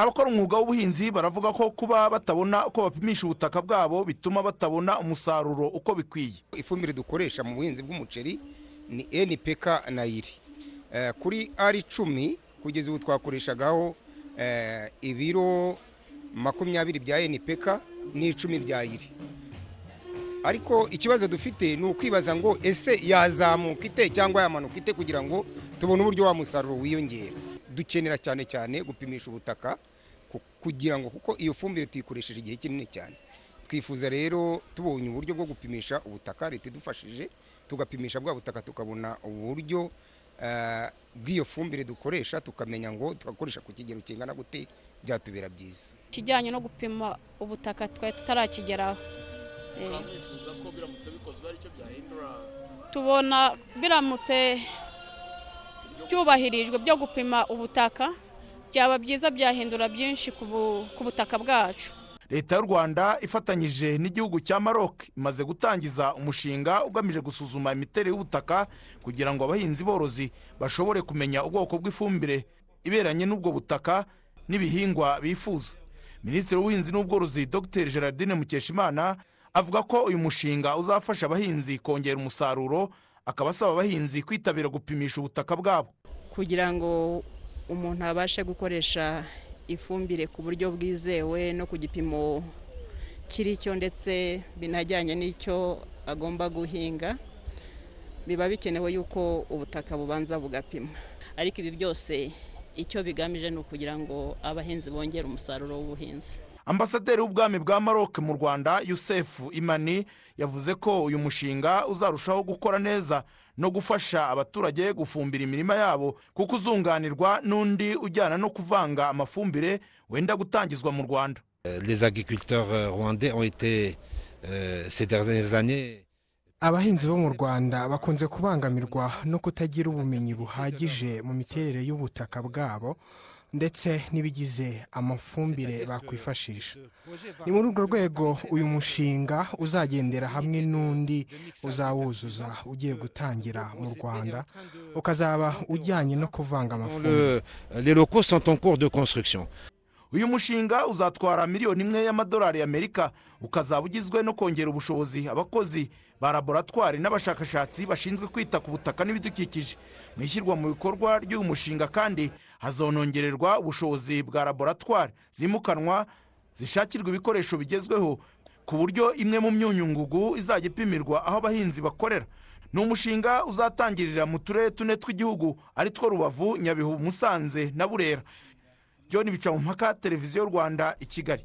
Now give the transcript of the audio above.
abakora umwuga w'ubuhinzi baravuga ko kuba batabona uko bapimisha ubutaka bwabo bituma batabona umusaruro uko bikwiye ifumbire dukoresha mu buhinzi bw'umuceri ni npk na iri eh, kuri ari icumi kugeza ubu twakoreshagaho eh, ibiro makumyabiri bya npk n'icumi bya iri ariko ikibazo dufite ni ukwibaza ngo ese yazamuka ite cyangwa yamanuka ite kugira ngo tubone uburyo wa musaruro wiyongera dukenera cyane cyane gupimisha ubutaka kugira ngo kuko iyo fumbire tuyikoresheje igihe kinini cyane twifuza rero tubonye uburyo bwo gupimisha ubutaka leta idufashije tugapimisha bwa butaka tukabona uburyo eh, bw'iyo fumbire dukoresha tukamenya ngo tugakoresha ku kigero kingana gute byatubera byiza ikijyanye no gupima ubutaka twari tutarakigeraho tubona biramutse byubahirijwe byo gupima ubutaka byaba byiza byahindura byinshi ku butaka bwacu leta y'u rwanda ifatanyije n'igihugu cya maroc imaze gutangiza umushinga ugamije gusuzuma imiterere y'ubutaka kugira ngo abahinzi borozi bashobore kumenya ubwoko bw'ifumbire iberanye n'ubwo butaka n'ibihingwa bifuza minisitiri w'ubuhinzi n'ubworozi dr gerardine mukeshimana avuga ko uyu mushinga uzafasha abahinzi kongera umusaruro akaba asaba abahinzi kwitabira gupimisha ubutaka bwabo kugira ngo umuntu abashe gukoresha ifumbire ku buryo bwizewe no ku gipimo kiri kiricyo ndetse binajyanye n'icyo agomba guhinga biba bikenewe yuko ubutaka bubanza bugapima ariko ibi byose icyo bigamije ni ukugira ngo abahinzi bongere umusaruro w'ubuhinzi ambasaderi w'ubwami bwa maroc mu rwanda yusef imani yavuze ko uyu mushinga uzarushaho gukora neza no gufasha abaturage gufumbira imirima yabo kuko uzunganirwa n'undi ujyana no kuvanga amafumbire wenda gutangizwa mu rwanda euh, euh, euh, abahinzi bo mu rwanda bakunze kubangamirwa no kutagira ubumenyi buhagije mu miterere y'ubutaka bwabo ndetse n'ibigize amafumbire bakwifashisha ni muri urwo rwego uyu mushinga uzagendera hamwe n'undi uzawuzuza ugiye gutangira mu rwanda ukazaba ujyanye no kuvanga amafumbire uyu mushinga uzatwara miliyoni imwe y'amadolari y'amerika ukazaba ugizwe no kongera ubushobozi abakozi ba laboratwari n'abashakashatsi bashinzwe kwita ku butaka n'ibidukikije mu ishyirwa mu bikorwa ry'uyu mushinga kandi hazonongererwa ubushobozi bwa laboratwari zimukanwa zishakirwa ibikoresho bigezweho ku buryo imwe mu myunyungugu izajya ipimirwa aho abahinzi bakorera ni umushinga uzatangirira mu turere tune tw'igihugu ari two rubavu nyabihu musanze na burera john bicamumpaka televiziyo rwanda i kigali